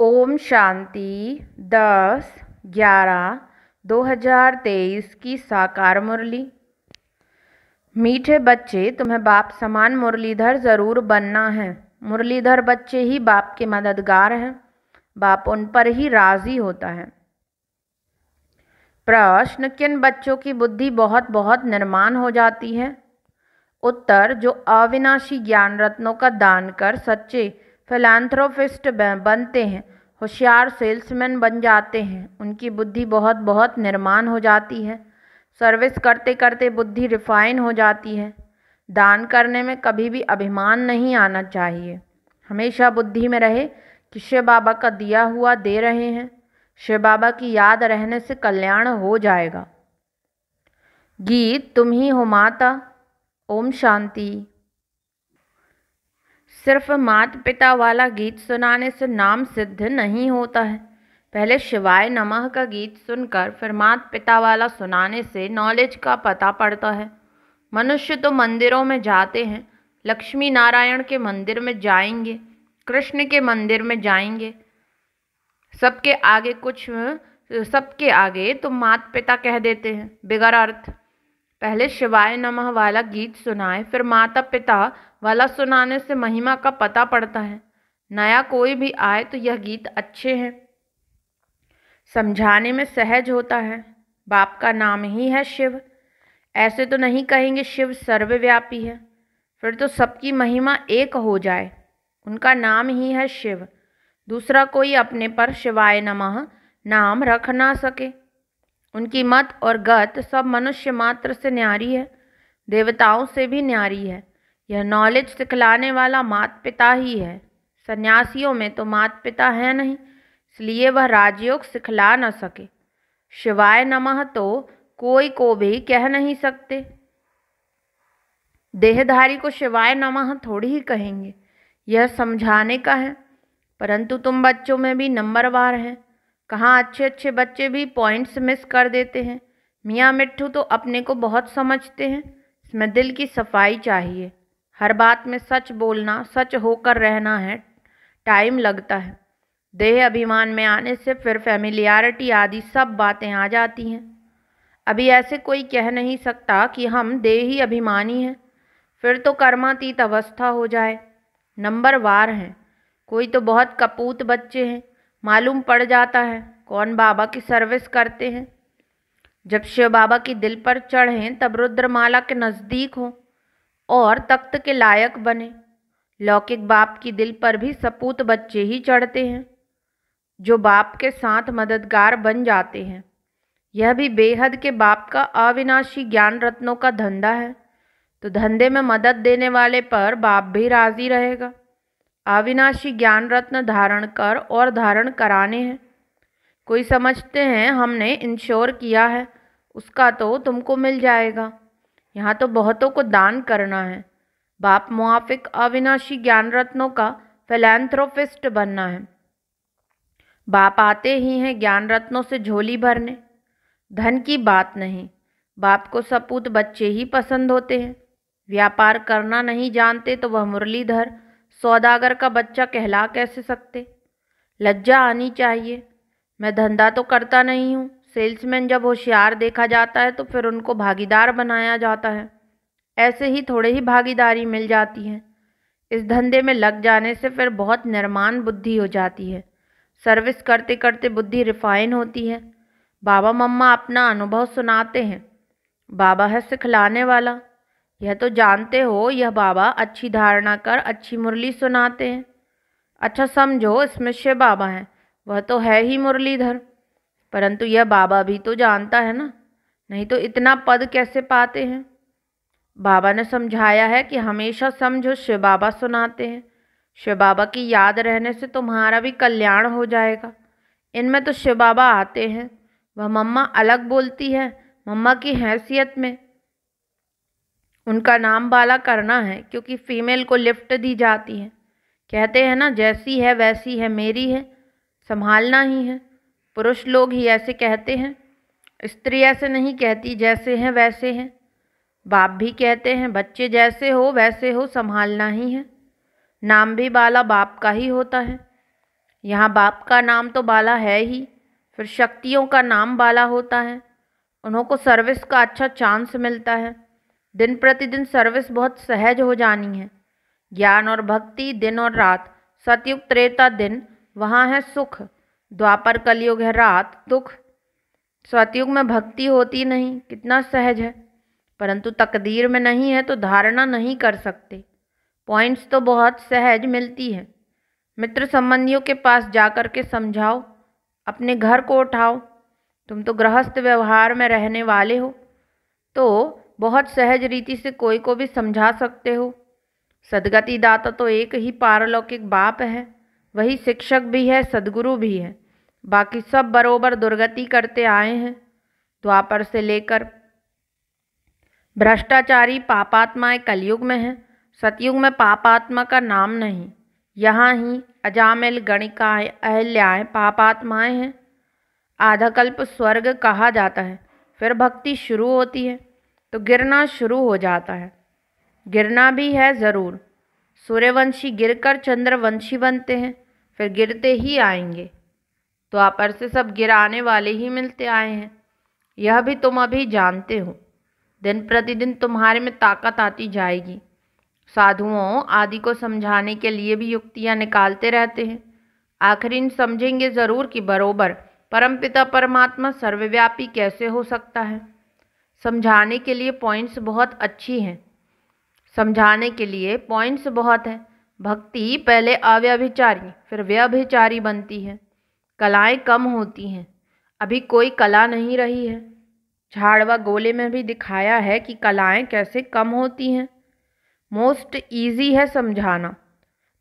ओम शांति दस ग्यारह 2023 की साकार मुरली मीठे बच्चे तुम्हें बाप समान मुरलीधर ज़रूर बनना है मुरलीधर बच्चे ही बाप के मददगार हैं बाप उन पर ही राज़ी होता है प्रश्न किन बच्चों की बुद्धि बहुत बहुत निर्माण हो जाती है उत्तर जो अविनाशी ज्ञान रत्नों का दान कर सच्चे फिलानथ्रोफिस्ट बनते हैं होशियार सेल्समैन बन जाते हैं उनकी बुद्धि बहुत बहुत निर्माण हो जाती है सर्विस करते करते बुद्धि रिफाइन हो जाती है दान करने में कभी भी अभिमान नहीं आना चाहिए हमेशा बुद्धि में रहे कि शिव बाबा का दिया हुआ दे रहे हैं शिव बाबा की याद रहने से कल्याण हो जाएगा गीत तुम ही हो माता ओम शांति सिर्फ मात पिता वाला गीत सुनाने से नाम सिद्ध नहीं होता है पहले शिवाय नमः का गीत सुनकर फिर मात पिता वाला सुनाने से नॉलेज का पता पड़ता है मनुष्य तो मंदिरों में जाते हैं लक्ष्मी नारायण के मंदिर में जाएंगे कृष्ण के मंदिर में जाएंगे सबके आगे कुछ सबके आगे तो मात पिता कह देते हैं बिगर अर्थ पहले शिवाय नमः वाला गीत सुनाए फिर माता पिता वाला सुनाने से महिमा का पता पड़ता है नया कोई भी आए तो यह गीत अच्छे हैं समझाने में सहज होता है बाप का नाम ही है शिव ऐसे तो नहीं कहेंगे शिव सर्वव्यापी है फिर तो सबकी महिमा एक हो जाए उनका नाम ही है शिव दूसरा कोई अपने पर शिवाय नमः नाम रख ना सके उनकी मत और गत सब मनुष्य मात्र से न्यारी है देवताओं से भी न्यारी है यह नॉलेज सिखलाने वाला मात पिता ही है सन्यासियों में तो मात पिता है नहीं इसलिए वह राजयोग सिखला न सके शिवाय नमः तो कोई को भी कह नहीं सकते देहधारी को शिवाय नमः थोड़ी ही कहेंगे यह समझाने का है परंतु तुम बच्चों में भी नंबरवार हैं कहाँ अच्छे अच्छे बच्चे भी पॉइंट्स मिस कर देते हैं मियाँ मिट्ठू तो अपने को बहुत समझते हैं इसमें दिल की सफाई चाहिए हर बात में सच बोलना सच होकर रहना है टाइम लगता है देह अभिमान में आने से फिर फैमिलियारिटी आदि सब बातें आ जाती हैं अभी ऐसे कोई कह नहीं सकता कि हम देही अभिमानी हैं फिर तो कर्मातीत अवस्था हो जाए नंबर वार हैं कोई तो बहुत कपूत बच्चे हैं मालूम पड़ जाता है कौन बाबा की सर्विस करते हैं जब शिव बाबा की दिल पर चढ़ें तब रुद्रमाला के नज़दीक हों और तख्त के लायक बने लौकिक बाप की दिल पर भी सपूत बच्चे ही चढ़ते हैं जो बाप के साथ मददगार बन जाते हैं यह भी बेहद के बाप का अविनाशी ज्ञान रत्नों का धंधा है तो धंधे में मदद देने वाले पर बाप भी राज़ी रहेगा अविनाशी ज्ञान रत्न धारण कर और धारण कराने हैं कोई समझते हैं हमने इंश्योर किया है उसका तो तुमको मिल जाएगा यहाँ तो बहुतों को दान करना है बाप मुआफिक अविनाशी ज्ञान रत्नों का फिलैंथ्रोफिस्ट बनना है बाप आते ही हैं ज्ञान रत्नों से झोली भरने धन की बात नहीं बाप को सपूत बच्चे ही पसंद होते हैं व्यापार करना नहीं जानते तो वह मुरलीधर सौदागर का बच्चा कहला कैसे सकते लज्जा आनी चाहिए मैं धंधा तो करता नहीं हूँ सेल्समैन जब होशियार देखा जाता है तो फिर उनको भागीदार बनाया जाता है ऐसे ही थोड़े ही भागीदारी मिल जाती है इस धंधे में लग जाने से फिर बहुत निर्माण बुद्धि हो जाती है सर्विस करते करते बुद्धि रिफाइन होती है बाबा मम्मा अपना अनुभव सुनाते हैं बाबा है सिखलाने वाला यह तो जानते हो यह बाबा अच्छी धारणा कर अच्छी मुरली सुनाते हैं अच्छा समझो इसमें शिव बाबा हैं वह तो है ही मुरलीधर परंतु यह बाबा भी तो जानता है ना नहीं तो इतना पद कैसे पाते हैं बाबा ने समझाया है कि हमेशा समझो शिव बाबा सुनाते हैं शिव बाबा की याद रहने से तुम्हारा भी कल्याण हो जाएगा इनमें तो शिव बाबा आते हैं वह मम्मा अलग बोलती है मम्मा की हैसियत में उनका नाम बाला करना है क्योंकि फीमेल को लिफ्ट दी जाती है कहते हैं ना जैसी है वैसी है मेरी है संभालना ही है पुरुष लोग ही ऐसे कहते हैं स्त्री ऐसे नहीं कहती जैसे हैं वैसे हैं बाप भी कहते हैं बच्चे जैसे हो वैसे हो संभालना ही है नाम भी बाला बाप का ही होता है यहाँ बाप का नाम तो बाला है ही फिर शक्तियों का नाम बाला होता है उन्हों को सर्विस का अच्छा चांस मिलता है दिन प्रतिदिन सर्विस बहुत सहज हो जानी है ज्ञान और भक्ति दिन और रात सतयुग त्रेता दिन वहाँ है सुख द्वापर कलयुग है रात दुख सतयुग में भक्ति होती नहीं कितना सहज है परंतु तकदीर में नहीं है तो धारणा नहीं कर सकते पॉइंट्स तो बहुत सहज मिलती है मित्र संबंधियों के पास जाकर के समझाओ अपने घर को उठाओ तुम तो गृहस्थ व्यवहार में रहने वाले हो तो बहुत सहज रीति से कोई को भी समझा सकते हो सदगति दाता तो एक ही पारलौकिक बाप है वही शिक्षक भी है सदगुरु भी है बाकी सब बरोबर दुर्गति करते आए हैं द्वापर से लेकर भ्रष्टाचारी पापात्माएं कलयुग में हैं सतयुग में पापात्मा का नाम नहीं यहाँ ही अजामिल गणिकाएँ अहल्याएँ पापात्माएँ हैं आधाकल्प स्वर्ग कहा जाता है फिर भक्ति शुरू होती है तो गिरना शुरू हो जाता है गिरना भी है ज़रूर सूर्यवंशी गिरकर चंद्रवंशी बनते हैं फिर गिरते ही आएंगे तो आप अरसे से सब गिराने वाले ही मिलते आए हैं यह भी तुम अभी जानते हो दिन प्रतिदिन तुम्हारे में ताकत आती जाएगी साधुओं आदि को समझाने के लिए भी युक्तियाँ निकालते रहते हैं आखिर इन समझेंगे ज़रूर कि बरोबर परमपिता परमात्मा सर्वव्यापी कैसे हो सकता है समझाने के लिए पॉइंट्स बहुत अच्छी हैं समझाने के लिए पॉइंट्स बहुत हैं भक्ति पहले अव्यभिचारी फिर व्यभिचारी बनती है कलाएं कम होती हैं अभी कोई कला नहीं रही है झाड़वा गोले में भी दिखाया है कि कलाएं कैसे कम होती हैं मोस्ट ईजी है समझाना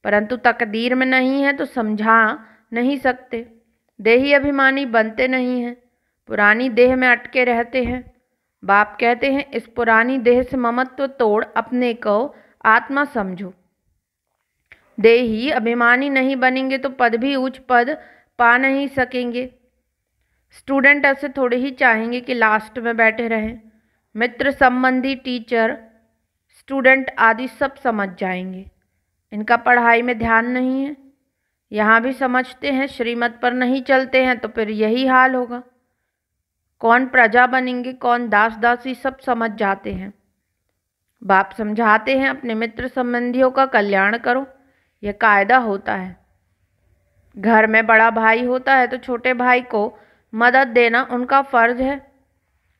परंतु तकदीर में नहीं है तो समझा नहीं सकते देही अभिमानी बनते नहीं हैं पुरानी देह में अटके रहते हैं बाप कहते हैं इस पुरानी देह से ममत्व तो तोड़ अपने को आत्मा समझो दे ही अभिमानी नहीं बनेंगे तो पद भी उच्च पद पा नहीं सकेंगे स्टूडेंट ऐसे थोड़े ही चाहेंगे कि लास्ट में बैठे रहें मित्र संबंधी टीचर स्टूडेंट आदि सब समझ जाएंगे इनका पढ़ाई में ध्यान नहीं है यहाँ भी समझते हैं श्रीमत पर नहीं चलते हैं तो फिर यही हाल होगा कौन प्रजा बनेंगे कौन दास दासी सब समझ जाते हैं बाप समझाते हैं अपने मित्र संबंधियों का कल्याण करो यह कायदा होता है घर में बड़ा भाई होता है तो छोटे भाई को मदद देना उनका फ़र्ज है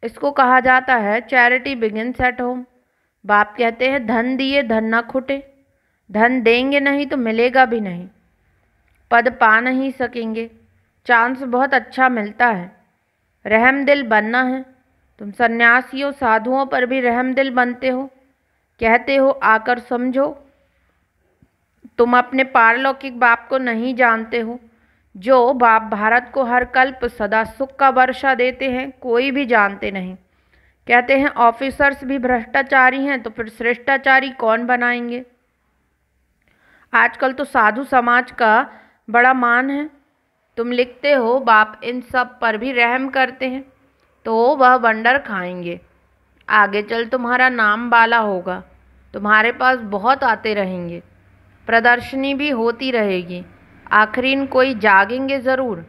इसको कहा जाता है चैरिटी बिगिन सेट होम बाप कहते हैं धन दिए धन ना खुटे धन देंगे नहीं तो मिलेगा भी नहीं पद पा नहीं सकेंगे चांस बहुत अच्छा मिलता है रहम दिल बनना है तुम सन्यासियों साधुओं पर भी रहम दिल बनते हो कहते हो आकर समझो तुम अपने पारलौकिक बाप को नहीं जानते हो जो बाप भारत को हर कल्प सदा सुख का वर्षा देते हैं कोई भी जानते नहीं कहते हैं ऑफिसर्स भी भ्रष्टाचारी हैं तो फिर श्रेष्टाचारी कौन बनाएंगे आजकल तो साधु समाज का बड़ा मान है तुम लिखते हो बाप इन सब पर भी रहम करते हैं तो वह वंडर खाएंगे आगे चल तुम्हारा नाम बाला होगा तुम्हारे पास बहुत आते रहेंगे प्रदर्शनी भी होती रहेगी आखिरीन कोई जागेंगे ज़रूर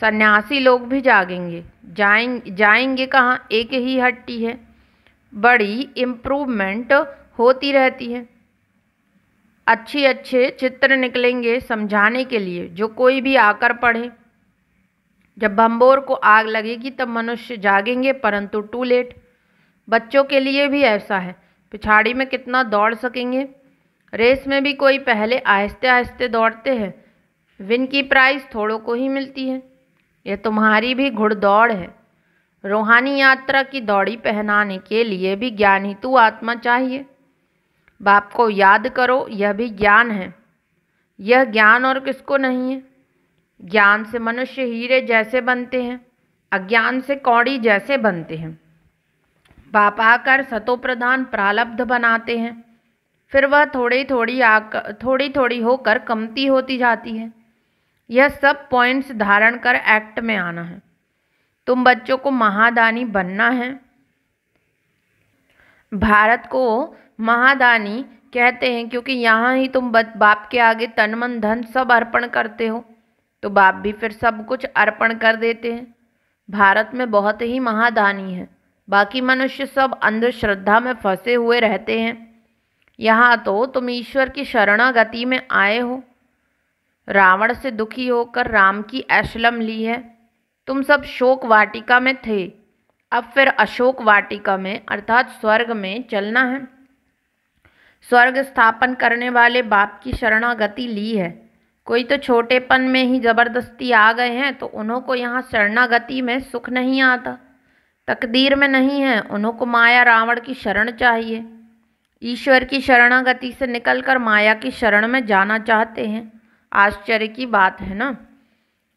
सन्यासी लोग भी जागेंगे जाएंग, जाएंगे कहाँ एक ही हट्टी है बड़ी इम्प्रूवमेंट होती रहती है अच्छे अच्छे चित्र निकलेंगे समझाने के लिए जो कोई भी आकर पढ़े जब भंबोर को आग लगेगी तब मनुष्य जागेंगे परंतु टू लेट बच्चों के लिए भी ऐसा है पिछाड़ी में कितना दौड़ सकेंगे रेस में भी कोई पहले आहिस्ते आहिस्ते दौड़ते हैं विन की प्राइस थोड़ों को ही मिलती है यह तुम्हारी भी घुड़दौड़ है रूहानी यात्रा की दौड़ी पहनाने के लिए भी ज्ञान हेतु आत्मा चाहिए बाप को याद करो यह भी ज्ञान है यह ज्ञान और किसको नहीं है ज्ञान से मनुष्य हीरे जैसे बनते हैं अज्ञान से कौड़ी जैसे बनते हैं बाप आकर सतो प्रधान प्रालब्ध बनाते हैं फिर वह थोड़ी थोड़ी आकर थोड़ी थोड़ी होकर कमती होती जाती है यह सब पॉइंट्स धारण कर एक्ट में आना है तुम बच्चों को महादानी बनना है भारत को महादानी कहते हैं क्योंकि यहाँ ही तुम बाप के आगे तन मन धन सब अर्पण करते हो तो बाप भी फिर सब कुछ अर्पण कर देते हैं भारत में बहुत ही महादानी है बाकी मनुष्य सब अंधश्रद्धा में फंसे हुए रहते हैं यहाँ तो तुम ईश्वर की शरणागति में आए हो रावण से दुखी होकर राम की ऐशलम ली है तुम सब शोक वाटिका में थे अब फिर अशोक वाटिका में अर्थात स्वर्ग में चलना है स्वर्ग स्थापन करने वाले बाप की शरणागति ली है कोई तो छोटेपन में ही ज़बरदस्ती आ गए हैं तो उन्हों को यहाँ शरणागति में सुख नहीं आता तकदीर में नहीं है उन्हों को माया रावण की शरण चाहिए ईश्वर की शरणागति से निकलकर माया की शरण में जाना चाहते हैं आश्चर्य की बात है ना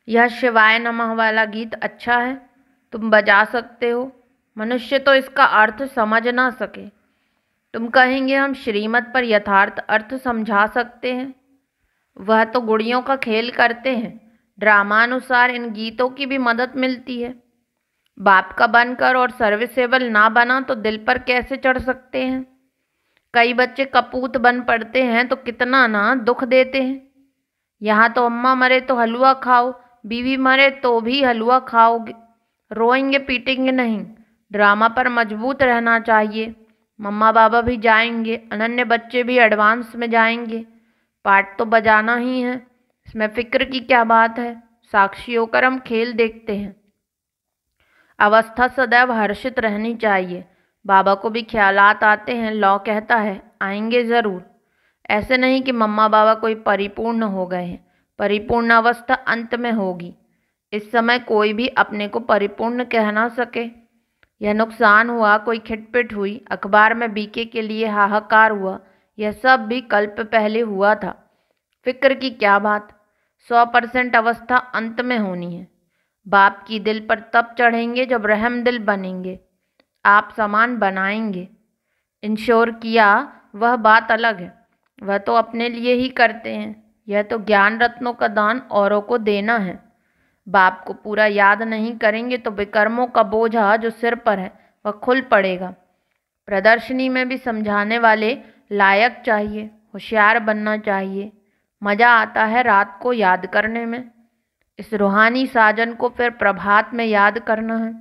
यह शिवाय नमः वाला गीत अच्छा है तुम बजा सकते हो मनुष्य तो इसका अर्थ समझ ना सके तुम कहेंगे हम श्रीमत पर यथार्थ अर्थ समझा सकते हैं वह तो गुड़ियों का खेल करते हैं ड्रामानुसार इन गीतों की भी मदद मिलती है बाप का बनकर और सर्विसेबल ना बना तो दिल पर कैसे चढ़ सकते हैं कई बच्चे कपूत बन पड़ते हैं तो कितना ना दुख देते हैं यहाँ तो अम्मा मरे तो हलवा खाओ बीवी मरे तो भी हलवा खाओगे रोएंगे पीटेंगे नहीं ड्रामा पर मजबूत रहना चाहिए मम्मा बाबा भी जाएंगे अनन्य बच्चे भी एडवांस में जाएंगे पार्ट तो बजाना ही है इसमें फिक्र की क्या बात है साक्षी होकर हम खेल देखते हैं अवस्था सदैव हर्षित रहनी चाहिए बाबा को भी ख्याल आते हैं लॉ कहता है आएंगे ज़रूर ऐसे नहीं कि मम्मा बाबा कोई परिपूर्ण हो गए हैं परिपूर्ण अवस्था अंत में होगी इस समय कोई भी अपने को परिपूर्ण कह ना सके यह नुकसान हुआ कोई खिटपिट हुई अखबार में बीके के लिए हाहाकार हुआ यह सब भी कल्प पहले हुआ था फिक्र की क्या बात सौ परसेंट अवस्था अंत में होनी है बाप की दिल पर तब चढ़ेंगे जब रहम दिल बनेंगे आप सामान बनाएंगे इंश्योर किया वह बात अलग है वह तो अपने लिए ही करते हैं यह तो ज्ञान रत्नों का दान औरों को देना है बाप को पूरा याद नहीं करेंगे तो विकर्मों का बोझा जो सिर पर है वह खुल पड़ेगा प्रदर्शनी में भी समझाने वाले लायक चाहिए होशियार बनना चाहिए मज़ा आता है रात को याद करने में इस रूहानी साजन को फिर प्रभात में याद करना है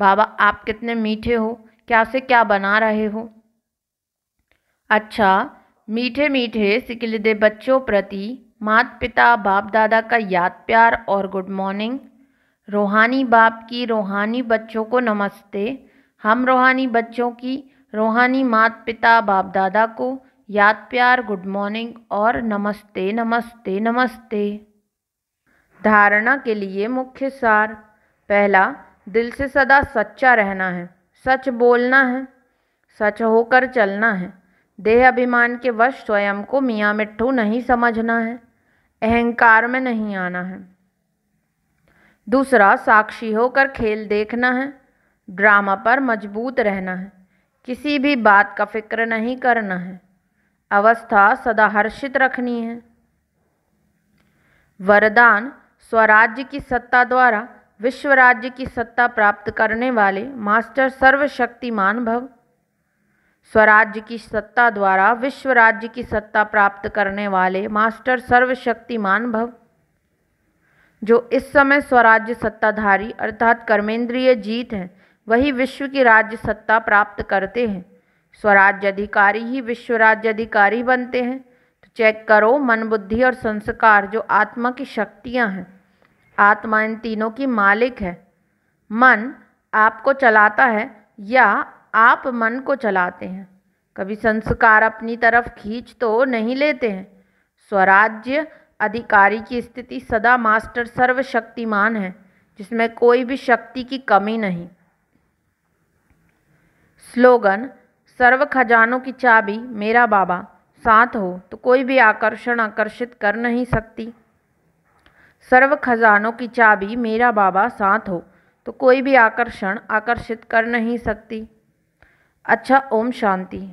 बाबा आप कितने मीठे हो क्या से क्या बना रहे हो अच्छा मीठे मीठे सिकलिदे बच्चों प्रति मात पिता बाप दादा का याद प्यार और गुड मॉर्निंग रूहानी बाप की रूहानी बच्चों को नमस्ते हम रूहानी बच्चों की रूहानी मात पिता बाप दादा को याद प्यार गुड मॉर्निंग और नमस्ते नमस्ते नमस्ते धारणा के लिए मुख्य सार पहला दिल से सदा सच्चा रहना है सच बोलना है सच होकर चलना है देह अभिमान के वश स्वयं को मियाँ मिट्ठू नहीं समझना है अहंकार में नहीं आना है दूसरा साक्षी होकर खेल देखना है ड्रामा पर मजबूत रहना है किसी भी बात का फिक्र नहीं करना है अवस्था सदा हर्षित रखनी है वरदान स्वराज्य की सत्ता द्वारा विश्व राज्य की सत्ता प्राप्त करने वाले मास्टर सर्वशक्तिमान भव स्वराज्य की सत्ता द्वारा विश्व राज्य की सत्ता प्राप्त करने वाले मास्टर सर्वशक्तिमान भव जो इस समय स्वराज्य सत्ताधारी अर्थात कर्मेंद्रिय जीत हैं वही विश्व की राज्य सत्ता प्राप्त करते हैं स्वराज्य अधिकारी ही विश्व राज्य अधिकारी बनते हैं तो चेक करो मन बुद्धि और संस्कार जो आत्मा की शक्तियाँ हैं आत्मा इन तीनों की मालिक है मन आपको चलाता है या आप मन को चलाते हैं कभी संस्कार अपनी तरफ खींच तो नहीं लेते हैं स्वराज्य अधिकारी की स्थिति सदा मास्टर सर्वशक्तिमान है जिसमें कोई भी शक्ति की कमी नहीं स्लोगन सर्व खजानों की चाबी मेरा बाबा साथ हो तो कोई भी आकर्षण आकर्षित कर नहीं सकती सर्व खजानों की चाबी मेरा बाबा साथ हो तो कोई भी आकर्षण आकर्षित कर नहीं सकती अच्छा ओम शांति